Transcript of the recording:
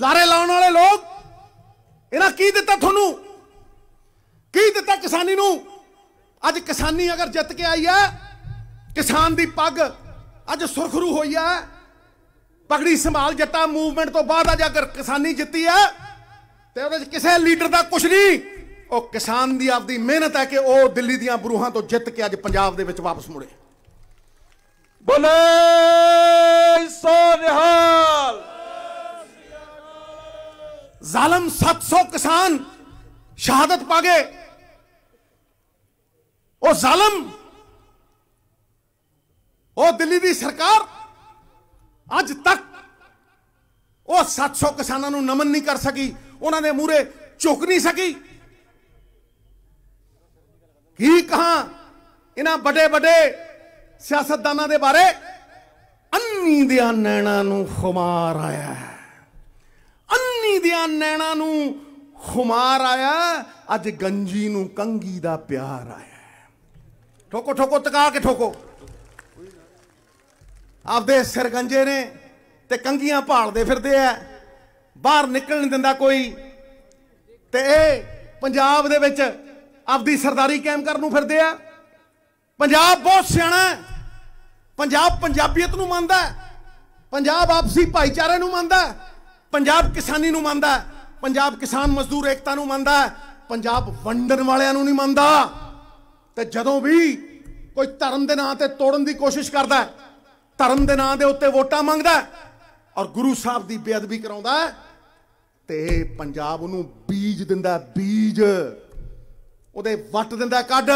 ਲਾਰੇ ਲਾਉਣ ਵਾਲੇ ਲੋਕ ਇਹਨਾਂ ਕੀ ਦਿੱਤਾ ਤੁਹਾਨੂੰ ਕੀ ਦਿੱਤਾ ਕਿਸਾਨੀ ਨੂੰ ਅੱਜ ਕਿਸਾਨੀ ਅਗਰ ਜਿੱਤ ਕੇ ਆਈ ਹੈ ਕਿਸਾਨ ਦੀ ਪੱਗ ਅੱਜ ਸੁਰਖਰੂ ਹੋਈ ਹੈ ਪਗੜੀ ਸੰਭਾਲ ਜੱਟਾ ਮੂਵਮੈਂਟ ਤੋਂ ਬਾਅਦ ਅੱਜ ਅਗਰ ਕਿਸਾਨੀ ਜਿੱਤੀ ਹੈ ਤੇ ਉਹਦੇ ਵਿੱਚ ਕਿਸੇ ਲੀਡਰ ਦਾ ਕੁਝ ਨਹੀਂ ਉਹ ਕਿਸਾਨ ਦੀ ਆਪਦੀ ਮਿਹਨਤ ਹੈ ਕਿ ਉਹ ਦਿੱਲੀ ਦੀਆਂ ਬਰੂਹਾਂ ਤੋਂ ਜਿੱਤ ਕੇ ਅੱਜ ਪੰਜਾਬ ਦੇ ਵਿੱਚ ਵਾਪਸ ਮੁੜੇ ਬੋਲੇ ਜ਼ਾਲਮ 700 ਕਿਸਾਨ ਸ਼ਹਾਦਤ ਪਾ ਗਏ ਉਹ ਜ਼ਾਲਮ ਉਹ ਦਿੱਲੀ ਦੀ ਸਰਕਾਰ ਅੱਜ ਤੱਕ ਉਹ 700 ਕਿਸਾਨਾਂ ਨੂੰ ਨਮਨ ਨਹੀਂ ਕਰ ਸਕੀ ਉਹਨਾਂ ਦੇ ਮੂਰੇ ਝੁਕ ਨਹੀਂ ਸਕੀ ਕੀ ਕਹਾ ਇਹਨਾਂ ਵੱਡੇ ਵੱਡੇ ਸਿਆਸਤਦਾਨਾਂ ਦੇ ਬਾਰੇ ਅੰਨੀ ਦੇ ਨੈਣਾ ਨੂੰ ਖੁਮਾਰ ਆਇਆ ਹੈ ਰੁੱਸਦਿਆਂ ਨੈਣਾ ਨੂੰ ਖੁਮਾਰ ਆਇਆ ਅੱਜ ਗੰਜੀ ਨੂੰ ਕੰਗੀ ਦਾ ਪਿਆਰ ਆਇਆ ਠੋਕੋ ਠੋਕੋ ਤਕਾ ਕੇ ਠੋਕੋ ਆਪਦੇ ਸਿਰ ਗੰਜੇ ਨੇ ਤੇ ਕੰਗੀਆਂ ਭਾਲਦੇ ਫਿਰਦੇ ਆ ਬਾਹਰ ਨਿਕਲ ਨਹੀਂ ਦਿੰਦਾ ਕੋਈ ਤੇ ਇਹ ਪੰਜਾਬ ਦੇ ਵਿੱਚ ਆਪਦੀ ਸਰਦਾਰੀ ਕਾਇਮ ਕਰਨ ਨੂੰ ਫਿਰਦੇ ਆ ਪੰਜਾਬ ਬਹੁਤ ਸਿਆਣਾ ਪੰਜਾਬ ਪੰਜਾਬੀਅਤ ਨੂੰ ਮੰਨਦਾ ਪੰਜਾਬ ਆਪਸੀ ਭਾਈਚਾਰੇ ਨੂੰ ਮੰਨਦਾ ਪੰਜਾਬ ਕਿਸਾਨੀ ਨੂੰ ਮੰਨਦਾ ਪੰਜਾਬ ਕਿਸਾਨ ਮਜ਼ਦੂਰ ਏਕਤਾ ਨੂੰ ਮੰਨਦਾ ਪੰਜਾਬ ਵੰਡਣ ਵਾਲਿਆਂ ਨੂੰ ਨਹੀਂ ਮੰਨਦਾ ਤੇ ਜਦੋਂ ਵੀ ਕੋਈ ਧਰਮ ਦੇ ਨਾਂ ਤੇ ਤੋੜਨ ਦੀ ਕੋਸ਼ਿਸ਼ ਕਰਦਾ ਧਰਮ ਦੇ ਨਾਂ ਦੇ ਉੱਤੇ ਵੋਟਾਂ ਮੰਗਦਾ ਔਰ ਗੁਰੂ ਸਾਹਿਬ ਦੀ ਬੇਅਦਬੀ ਕਰਾਉਂਦਾ ਤੇ ਪੰਜਾਬ ਨੂੰ ਬੀਜ ਦਿੰਦਾ ਬੀਜ ਉਹਦੇ ਵੱਟ ਦਿੰਦਾ ਕੱਢ